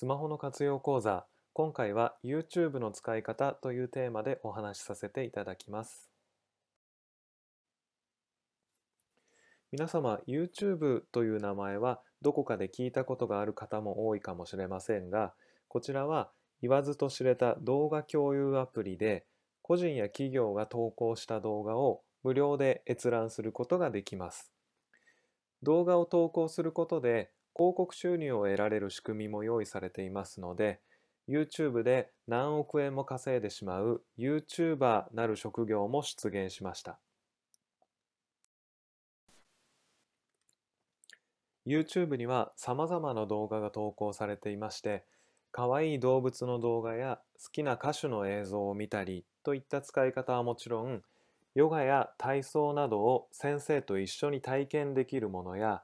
スマホの活用講座今回は YouTube の使い方というテーマでお話しさせていただきます皆様 YouTube という名前はどこかで聞いたことがある方も多いかもしれませんがこちらは言わずと知れた動画共有アプリで個人や企業が投稿した動画を無料で閲覧することができます動画を投稿することで広告収入を得られる仕組みも用意されていますので YouTube で何億円も稼いでしまう YouTuber なる職業も出現しました YouTube にはさまざまな動画が投稿されていまして可愛い動物の動画や好きな歌手の映像を見たりといった使い方はもちろんヨガや体操などを先生と一緒に体験できるものや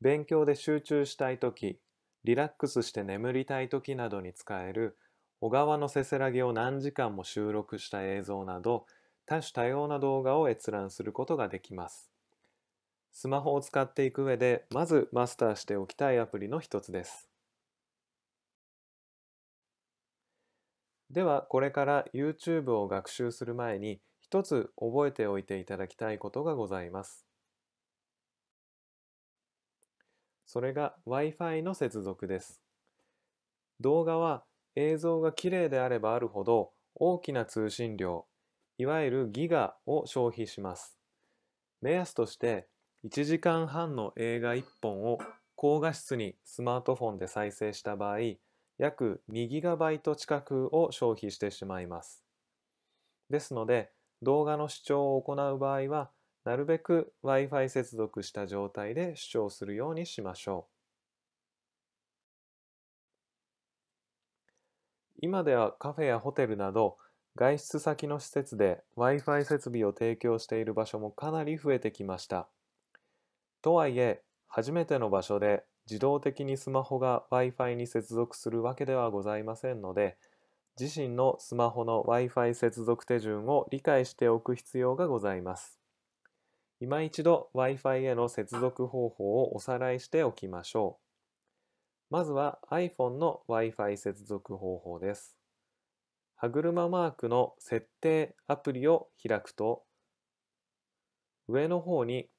勉強で集中したい時リラックスして眠りたい時などに使える小川のせせらぎを何時間も収録した映像など多種多様な動画を閲覧することができますスマホを使っていく上でまずマスターしておきたいアプリの一つですではこれから YouTube を学習する前に一つ覚えておいていただきたいことがございますそれが Wi-Fi の接続です。動画は映像が綺麗であればあるほど大きな通信量、いわゆるギガを消費します。目安として1時間半の映画1本を高画質にスマートフォンで再生した場合、約2イト近くを消費してしまいます。ですので、動画の視聴を行う場合は、なるべく Wi-Fi 接続した状態で視聴するようにしましょう。今ではカフェやホテルなど外出先の施設で Wi-Fi 設備を提供している場所もかなり増えてきました。とはいえ、初めての場所で自動的にスマホが Wi-Fi に接続するわけではございませんので、自身のスマホの Wi-Fi 接続手順を理解しておく必要がございます。今一度 Wi-Fi への接続方法をおさらいしておきましょう。まずは iPhone の Wi-Fi 接続方法です。歯車マークの設定アプリを開くと、上の方に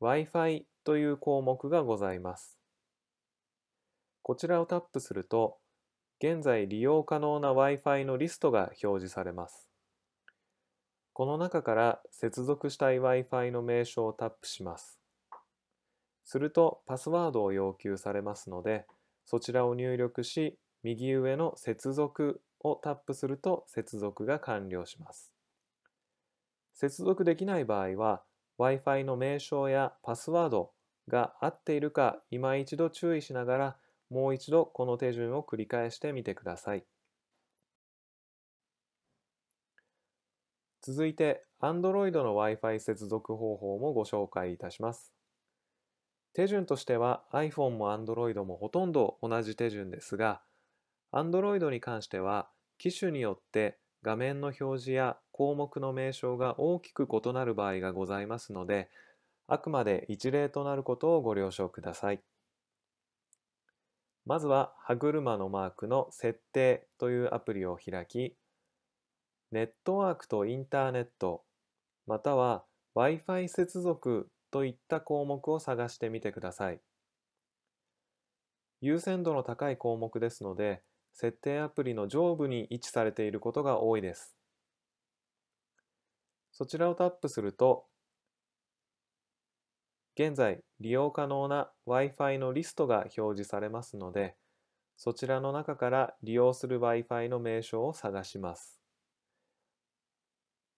Wi-Fi という項目がございます。こちらをタップすると、現在利用可能な Wi-Fi のリストが表示されます。この中から接続したい Wi-Fi の名称をタップします。するとパスワードを要求されますので、そちらを入力し、右上の接続をタップすると接続が完了します。接続できない場合は、Wi-Fi の名称やパスワードが合っているか今一度注意しながら、もう一度この手順を繰り返してみてください。続いて Android の Wi-Fi 接続方法もご紹介いたします。手順としては iPhone も Android もほとんど同じ手順ですが Android に関しては機種によって画面の表示や項目の名称が大きく異なる場合がございますのであくまで一例となることをご了承ください。まずは歯車のマークの設定というアプリを開きネットワークとインターネット、または Wi-Fi 接続といった項目を探してみてください。優先度の高い項目ですので、設定アプリの上部に位置されていることが多いです。そちらをタップすると、現在利用可能な Wi-Fi のリストが表示されますので、そちらの中から利用する Wi-Fi の名称を探します。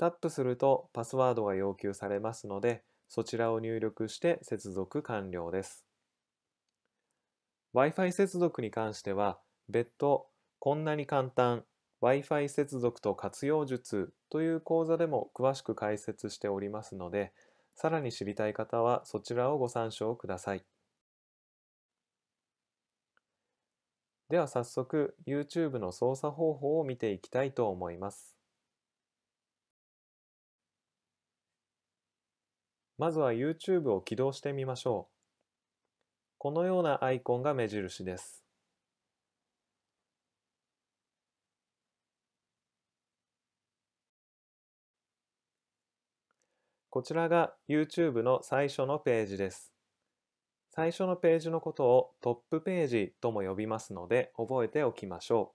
タップするとパスワードが要求されますので、そちらを入力して接続完了です。Wi-Fi 接続に関しては、別途こんなに簡単 Wi-Fi 接続と活用術という講座でも詳しく解説しておりますので、さらに知りたい方はそちらをご参照ください。では早速 YouTube の操作方法を見ていきたいと思います。まずは YouTube を起動してみましょう。このようなアイコンが目印です。こちらが YouTube の最初のページです。最初のページのことをトップページとも呼びますので覚えておきましょ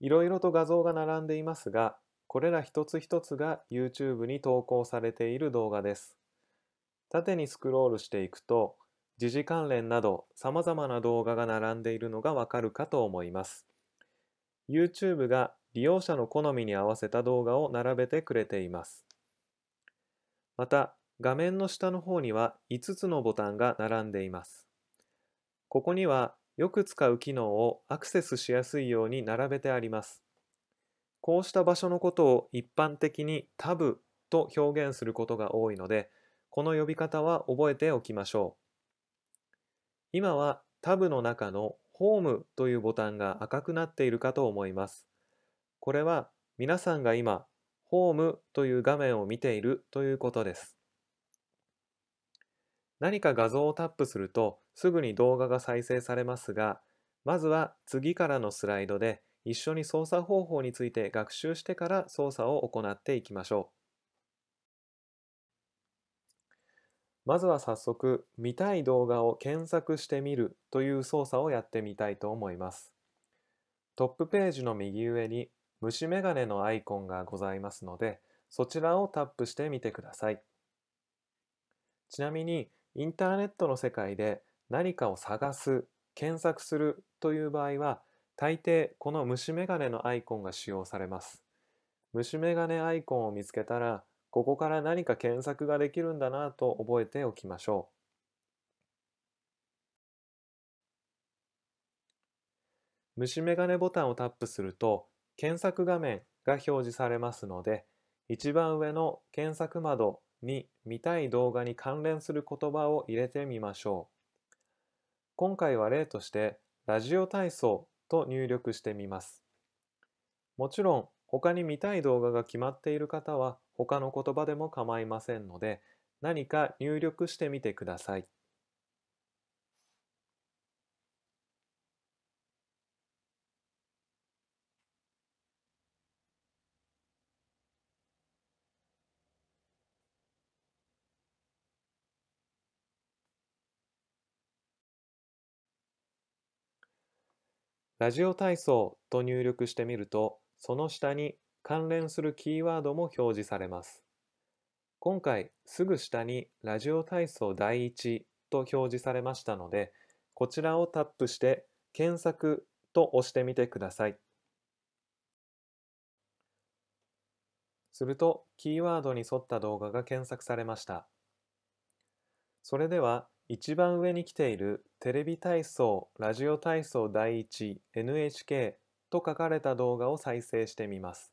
う。いろいろと画像が並んでいますが、これら一つ一つが YouTube に投稿されている動画です。縦にスクロールしていくと、時事関連など様々な動画が並んでいるのがわかるかと思います。YouTube が利用者の好みに合わせた動画を並べてくれています。また、画面の下の方には5つのボタンが並んでいます。ここにはよく使う機能をアクセスしやすいように並べてあります。こうした場所のことを一般的にタブと表現することが多いので、この呼び方は覚えておきましょう。今はタブの中のホームというボタンが赤くなっているかと思います。これは皆さんが今、ホームという画面を見ているということです。何か画像をタップするとすぐに動画が再生されますが、まずは次からのスライドで一緒に操作方法について学習してから操作を行っていきましょう。まずは早速、見たい動画を検索してみるという操作をやってみたいと思います。トップページの右上に虫眼鏡のアイコンがございますので、そちらをタップしてみてください。ちなみに、インターネットの世界で何かを探す、検索するという場合は、大抵この虫眼鏡のアイコンが使用されます。虫眼鏡アイコンを見つけたら、ここから何か検索ができるんだなと覚えておきましょう。虫眼鏡ボタンをタップすると検索画面が表示されますので一番上の検索窓に見たい動画に関連する言葉を入れてみましょう今回は例としてラジオ体操と入力してみます。もちろん他に見たい動画が決まっている方は他の言葉でも構いませんので何か入力してみてください。ラジオ体操と入力してみると、その下に関連するキーワードも表示されます。今回、すぐ下にラジオ体操第1と表示されましたので、こちらをタップして検索と押してみてください。すると、キーワードに沿った動画が検索されました。それでは、一番上に来ているテレビ体操、ラジオ体操第1 NHK と書かれた動画を再生してみます。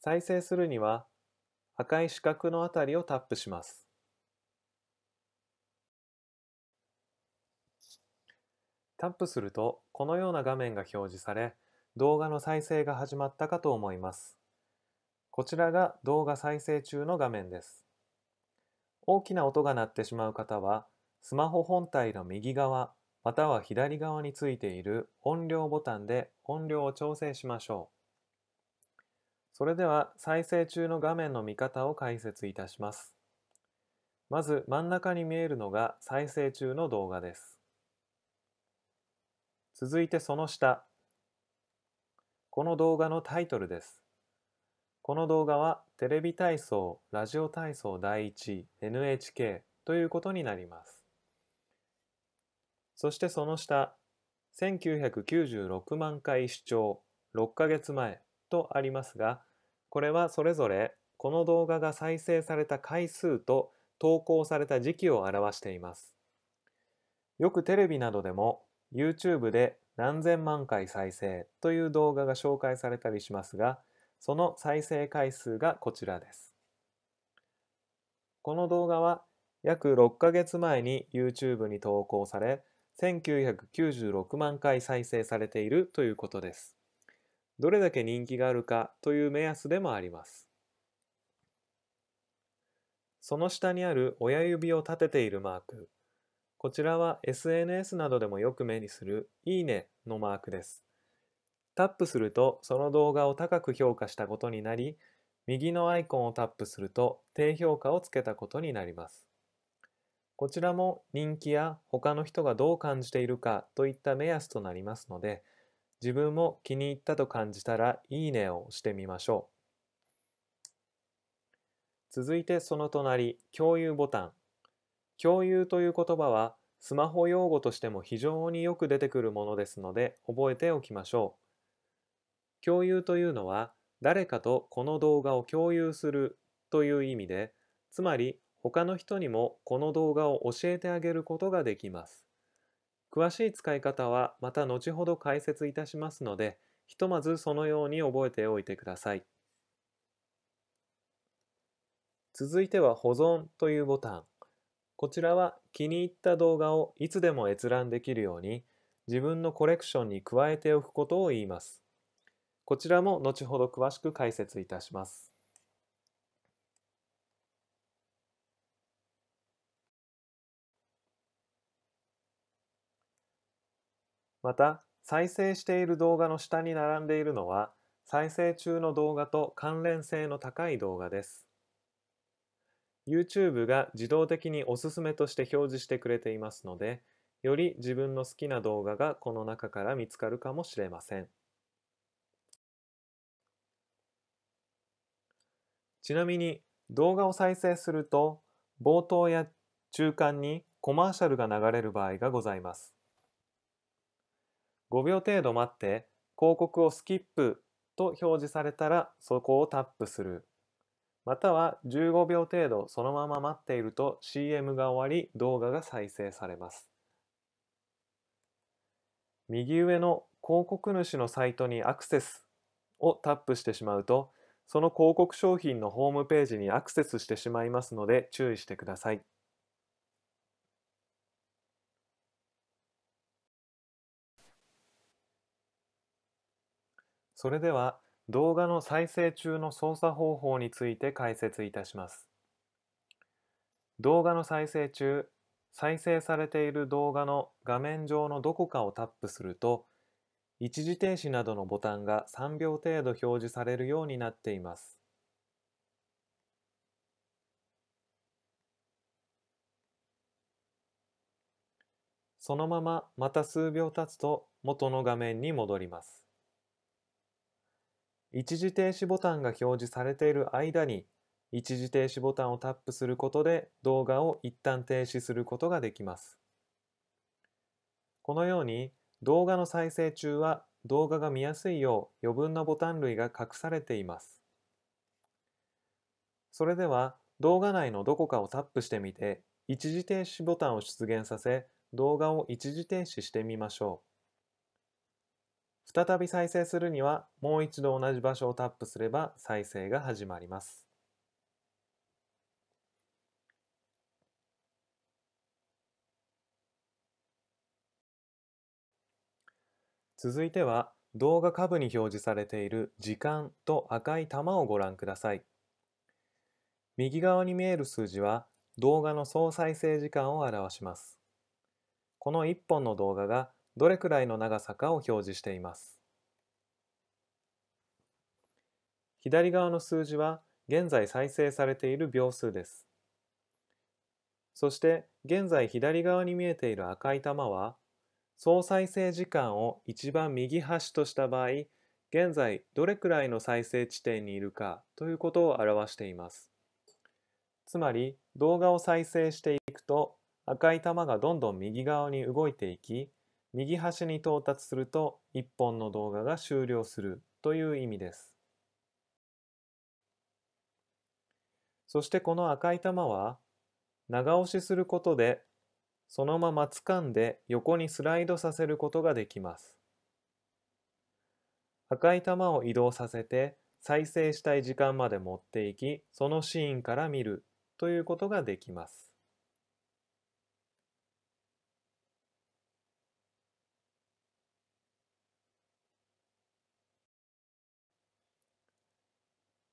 再生するには赤い四角のあたりをタップします。タップするとこのような画面が表示され動画の再生が始まったかと思います。こちらが動画再生中の画面です。大きな音が鳴ってしまう方はスマホ本体の右側または左側についている音量ボタンで音量を調整しましょう。それでは再生中の画面の見方を解説いたします。まず真ん中に見えるのが再生中の動画です。続いてその下。この動画のタイトルです。この動画はテレビ体操、ラジオ体操第 1NHK ということになります。そしてその下、1996万回視聴、6ヶ月前とありますが、これはそれぞれこの動画が再生された回数と投稿された時期を表しています。よくテレビなどでも YouTube で何千万回再生という動画が紹介されたりしますが、その再生回数がこちらです。この動画は約6ヶ月前に YouTube に投稿され、1996万回再生されているということです。どれだけ人気があるかという目安でもあります。その下にある親指を立てているマーク。こちらは SNS などでもよく目にするいいねのマークです。タップするとその動画を高く評価したことになり、右のアイコンをタップすると低評価をつけたことになります。こちらも人気や他の人がどう感じているかといった目安となりますので、自分も気に入ったと感じたらいいねをしてみましょう。続いてその隣、共有ボタン。共有という言葉はスマホ用語としても非常によく出てくるものですので覚えておきましょう。共有というのは誰かとこの動画を共有するという意味で、つまり他の人にもこの動画を教えてあげることができます。詳しい使い方はまた後ほど解説いたしますので、ひとまずそのように覚えておいてください。続いては保存というボタン。こちらは気に入った動画をいつでも閲覧できるように自分のコレクションに加えておくことを言います。こちらも後ほど詳しく解説いたします。また、再生している動画の下に並んでいるのは、再生中の動画と関連性の高い動画です。YouTube が自動的におすすめとして表示してくれていますので、より自分の好きな動画がこの中から見つかるかもしれません。ちなみに動画を再生すると冒頭や中間にコマーシャルが流れる場合がございます。5秒程度待って広告をスキップと表示されたらそこをタップする。または15秒程度そのまま待っていると CM が終わり動画が再生されます。右上の広告主のサイトにアクセスをタップしてしまうとその広告商品のホームページにアクセスしてしまいますので注意してください。それでは動画の再生中の操作方法について解説いたします。動画の再生中、再生されている動画の画面上のどこかをタップすると、一時停止などのボタンが3秒程度表示されるようになっています。そのまままた数秒経つと元の画面に戻ります。一時停止ボタンが表示されている間に一時停止ボタンをタップすることで動画を一旦停止することができます。このように動画の再生中は動画が見やすいよう余分なボタン類が隠されています。それでは動画内のどこかをタップしてみて一時停止ボタンを出現させ動画を一時停止してみましょう。再び再生するにはもう一度同じ場所をタップすれば再生が始まります。続いては動画下部に表示されている時間と赤い玉をご覧ください。右側に見える数字は動画の総再生時間を表します。この1本の動画がどれくらいの長さかを表示しています。左側の数字は現在再生されている秒数です。そして現在左側に見えている赤い玉は総再生時間を一番右端とした場合現在どれくらいの再生地点にいるかということを表しています。つまり動画を再生していくと赤い玉がどんどん右側に動いていき右端に到達すると1本の動画が終了するという意味です。そしてこの赤い玉は長押しすることでそのまま掴んで横にスライドさせることができます。赤い玉を移動させて再生したい時間まで持っていきそのシーンから見るということができます。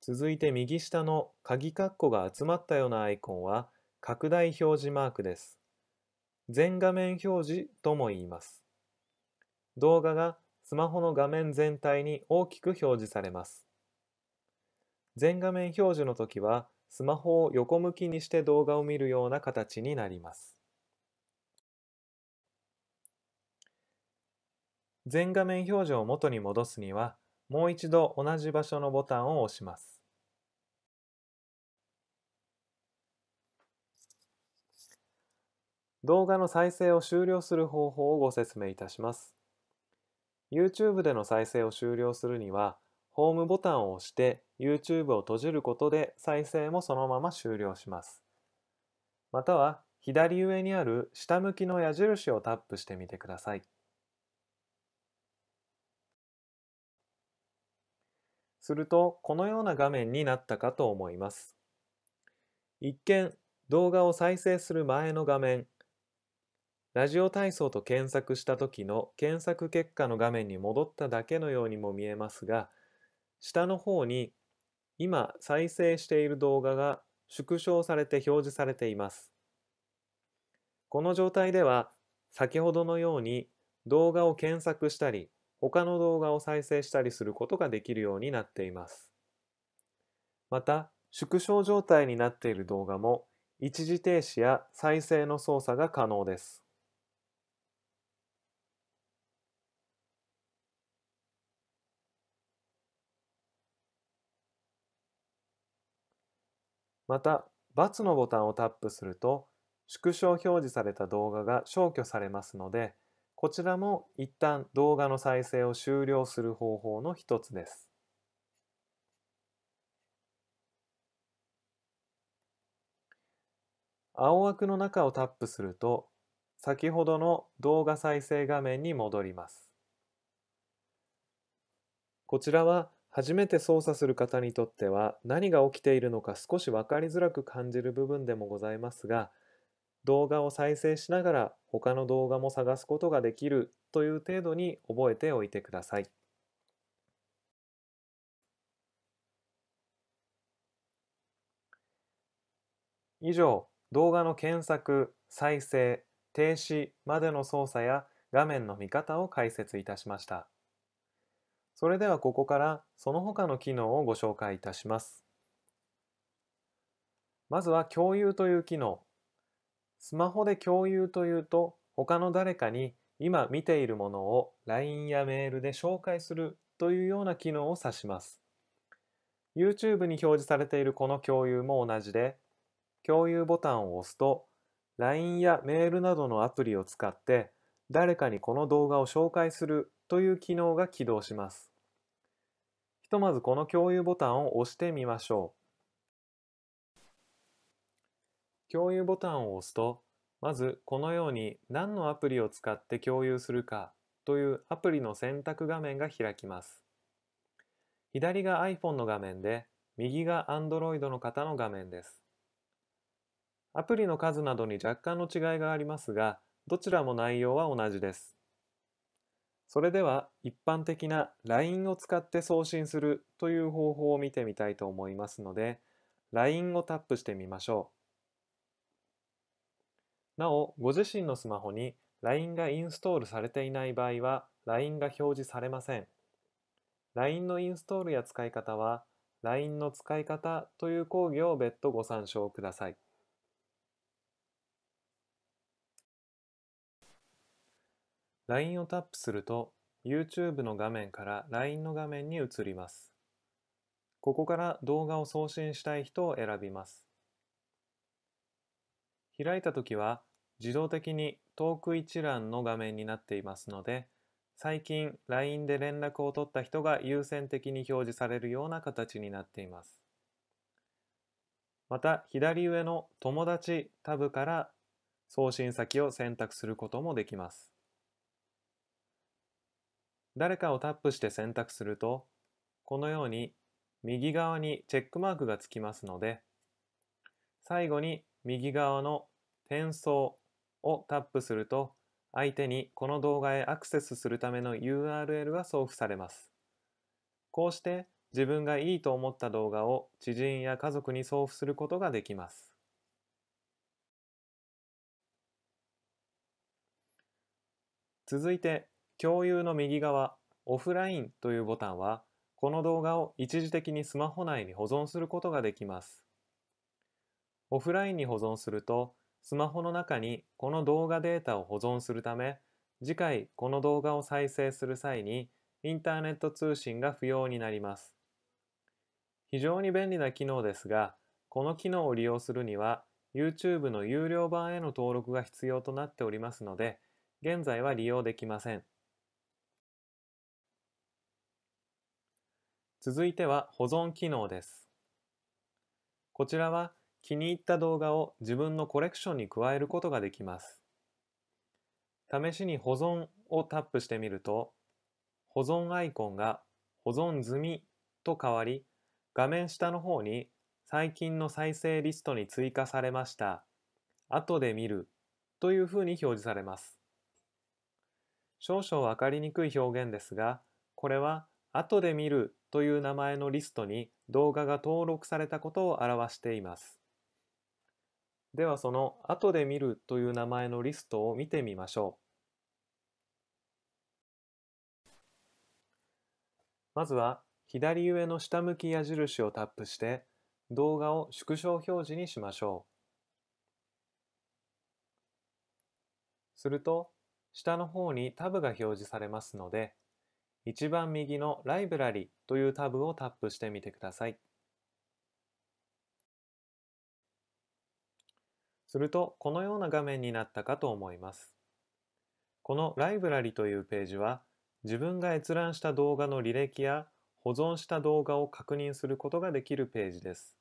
続いて右下の鍵括弧が集まったようなアイコンは拡大表示マークです。全画面表示とも言います。動画がスマホの画面全体に大きく表示されます。全画面表示の時はスマホを横向きにして動画を見るような形になります。全画面表示を元に戻すにはもう一度同じ場所のボタンを押します。動画の再生を終了する方法をご説明いたします。YouTube での再生を終了するには、ホームボタンを押して YouTube を閉じることで再生もそのまま終了します。または、左上にある下向きの矢印をタップしてみてください。すると、このような画面になったかと思います。一見、動画を再生する前の画面ラジオ体操と検索した時の検索結果の画面に戻っただけのようにも見えますが、下の方に今再生している動画が縮小されて表示されています。この状態では先ほどのように動画を検索したり他の動画を再生したりすることができるようになっています。また縮小状態になっている動画も一時停止や再生の操作が可能です。また、×のボタンをタップすると、縮小表示された動画が消去されますので、こちらも一旦動画の再生を終了する方法の一つです。青枠の中をタップすると、先ほどの動画再生画面に戻ります。こちらは初めて操作する方にとっては何が起きているのか少し分かりづらく感じる部分でもございますが動画を再生しながら他の動画も探すことができるという程度に覚えておいてください。以上、動画の検索、再生、停止までの操作や画面の見方を解説いたしました。それではここからその他の機能をご紹介いたします。まずは共有という機能。スマホで共有というと他の誰かに今見ているものを LINE やメールで紹介するというような機能を指します。YouTube に表示されているこの共有も同じで共有ボタンを押すと LINE やメールなどのアプリを使って誰かにこの動画を紹介するという機能が起動します。ひとまずこの共有ボタンを押してみましょう。共有ボタンを押すと、まずこのように何のアプリを使って共有するかというアプリの選択画面が開きます。左が iPhone の画面で、右が Android の方の画面です。アプリの数などに若干の違いがありますが、どちらも内容は同じです。それでは一般的な LINE を使って送信するという方法を見てみたいと思いますので LINE をタップしてみましょう。なお、ご自身のスマホに LINE がインストールされていない場合は LINE が表示されません。LINE のインストールや使い方は LINE の使い方という講義を別途ご参照ください。LINE をタップすると YouTube の画面から LINE の画面に移ります。ここから動画を送信したい人を選びます。開いた時は自動的にトーク一覧の画面になっていますので最近 LINE で連絡を取った人が優先的に表示されるような形になっています。また左上の「友達」タブから送信先を選択することもできます。誰かをタップして選択すると、このように右側にチェックマークがつきますので、最後に右側の転送をタップすると、相手にこの動画へアクセスするための URL が送付されます。こうして自分がいいと思った動画を知人や家族に送付することができます。続いて共有の右側、オフラインというボタンは、この動画を一時的にスマホ内に保存することができます。オフラインに保存すると、スマホの中にこの動画データを保存するため、次回この動画を再生する際に、インターネット通信が不要になります。非常に便利な機能ですが、この機能を利用するには、YouTube の有料版への登録が必要となっておりますので、現在は利用できません。続いては保存機能です。こちらは気に入った動画を自分のコレクションに加えることができます。試しに保存をタップしてみると、保存アイコンが保存済みと変わり、画面下の方に最近の再生リストに追加されました。後で見るというふうに表示されます。少々わかりにくい表現ですが、これは後で見るという名前のリストに動画が登録されたことを表しています。ではその後で見るという名前のリストを見てみましょう。まずは左上の下向き矢印をタップして動画を縮小表示にしましょう。すると下の方にタブが表示されますので一番右のライブラリというタブをタップしてみてください。すると、このような画面になったかと思います。このライブラリというページは、自分が閲覧した動画の履歴や保存した動画を確認することができるページです。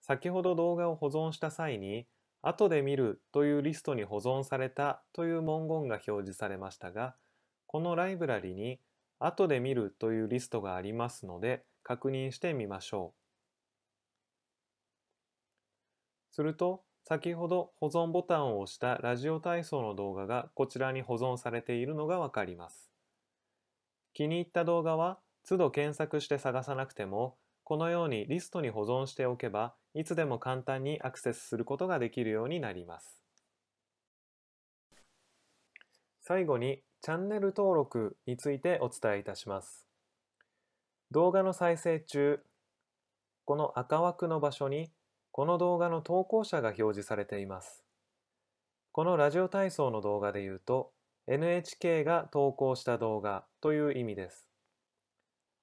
先ほど動画を保存した際に、後で見るというリストに保存されたという文言が表示されましたが、このライブラリに後で見るというリストがありますので確認してみましょう。すると先ほど保存ボタンを押したラジオ体操の動画がこちらに保存されているのがわかります。気に入った動画は都度検索して探さなくてもこのようにリストに保存しておけばいつでも簡単にアクセスすることができるようになります。最後にチャンネル登録についてお伝えいたします。動画の再生中、この赤枠の場所にこの動画の投稿者が表示されています。このラジオ体操の動画で言うと NHK が投稿した動画という意味です。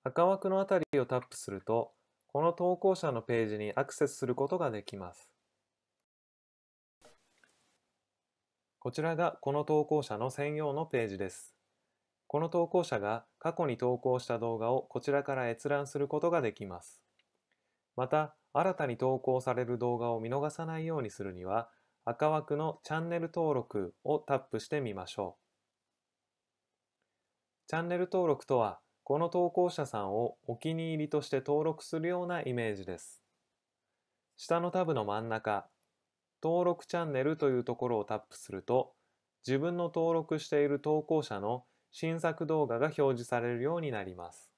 赤枠のあたりをタップするとこの投稿者のページにアクセスすることができます。こちらがこの投稿者の専用のページです。この投稿者が過去に投稿した動画をこちらから閲覧することができます。また、新たに投稿される動画を見逃さないようにするには、赤枠のチャンネル登録をタップしてみましょう。チャンネル登録とは、この投稿者さんをお気に入りとして登録するようなイメージです。下のタブの真ん中、登録チャンネルというところをタップすると、自分の登録している投稿者の新作動画が表示されるようになります。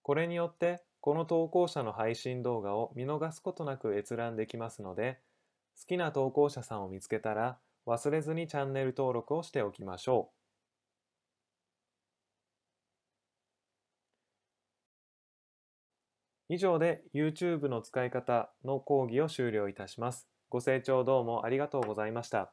これによって、この投稿者の配信動画を見逃すことなく閲覧できますので、好きな投稿者さんを見つけたら、忘れずにチャンネル登録をしておきましょう。以上で YouTube の使い方の講義を終了いたします。ご清聴どうもありがとうございました。